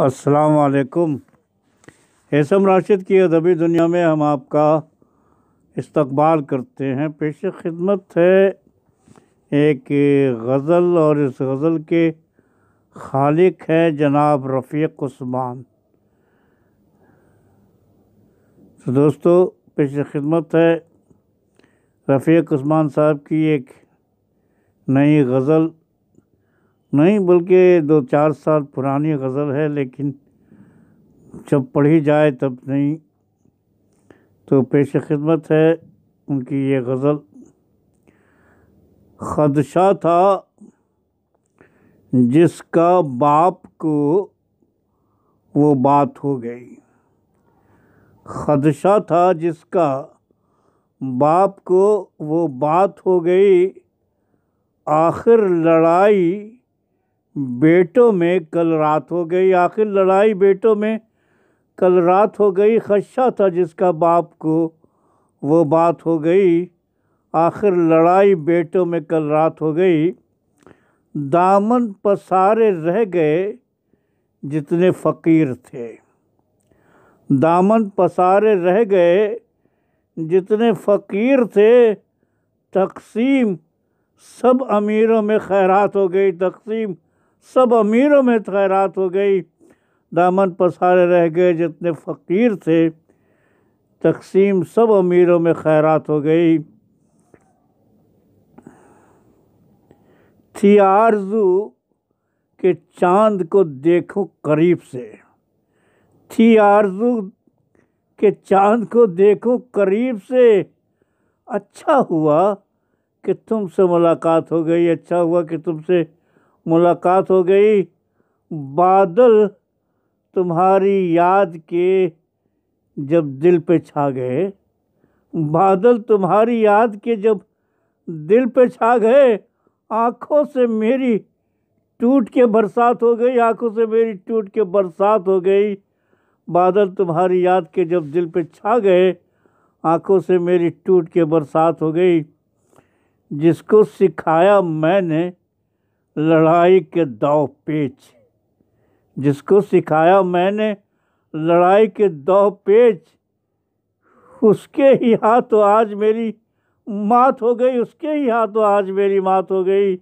असलकुम ऐसम राशिद की अदबी दुनिया में हम आपका इस्तबाल करते हैं पेश खिदमत है एक गज़ल और इस गज़ल के खालिक है जनाब रफ़ीक उस्मान तो दोस्तों पेश खिदमत है रफ़ीक उस्मान साहब की एक नई गज़ल नहीं बल्कि दो चार साल पुरानी गज़ल है लेकिन जब पढ़ी जाए तब नहीं तो पेश खिदमत है उनकी ये गज़ल खदशा था जिसका बाप को वो बात हो गई खदशा था जिसका बाप को वो बात हो गई आखिर लड़ाई बेटों में कल रात हो गई आखिर लड़ाई बेटों में कल रात हो गई खदशा था जिसका बाप को वो बात हो गई आखिर लड़ाई बेटों में कल रात हो गई दामन पसारे रह गए जितने फ़कीर थे दामन पसारे रह गए जितने फ़कीर थे तकसीम सब अमीरों में खैरात हो गई तकसीम सब अमीरों में खैरात हो गई दामन पसारे रह गए जितने फ़कीर थे तकसीम सब अमीरों में खैरात हो गई थी आरजू के चांद को देखो करीब से थी आरजू के चांद को देखो करीब से अच्छा हुआ कि तुमसे मुलाकात हो गई अच्छा हुआ कि तुमसे मुलाकात हो गई बादल तुम्हारी याद के जब दिल पे छा गए बादल तुम्हारी याद के जब दिल पे छा गए आँखों से मेरी टूट के बरसात हो गई आँखों से मेरी टूट के बरसात हो गई बादल तुम्हारी याद के जब दिल पे छा गए आँखों से मेरी टूट के बरसात हो गई जिसको सिखाया मैंने लड़ाई के दाव पेच जिसको सिखाया मैंने लड़ाई के दाव पेच उसके ही हाथ तो आज मेरी मात हो गई उसके ही हाथ तो आज मेरी मात हो गई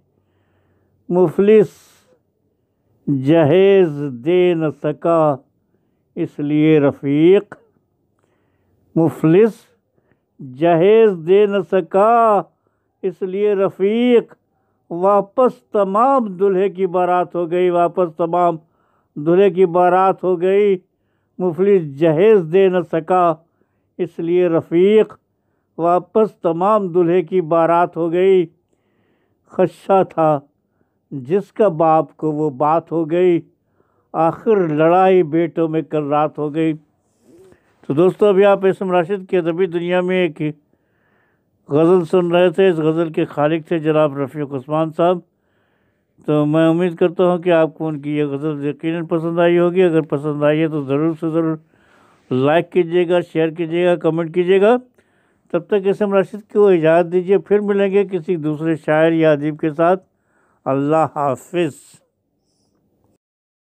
मुफलिस जहेज दे न सका इसलिए रफ़ीक मुफलिस जहेज दे न सका इसलिए रफ़ीक वापस तमाम दूल्हे की बारात हो गई वापस तमाम दूल्हे की बारात हो गई मुफलिस जहेज़ दे न सका इसलिए रफ़ीक वापस तमाम दूल्हे की बारात हो गई खदशा था जिसका बाप को वो बात हो गई आखिर लड़ाई बेटों में कल रात हो गई तो दोस्तों अभी आप इसम राशिद की अदबी दुनिया में एक गज़ल सुन रहे थे इस गज़ल के खालिक थे जनाब रफ़ीक उस्मान साहब तो मैं उम्मीद करता हूँ कि आपको उनकी ये गज़ल यकीन पसंद आई होगी अगर पसंद आई है तो ज़रूर से ज़रूर लाइक कीजिएगा शेयर कीजिएगा कमेंट कीजिएगा तब तक इसम राशिद को इजाज़त दीजिए फिर मिलेंगे किसी दूसरे शायर या अदीब के साथ अल्लाह हाफिज़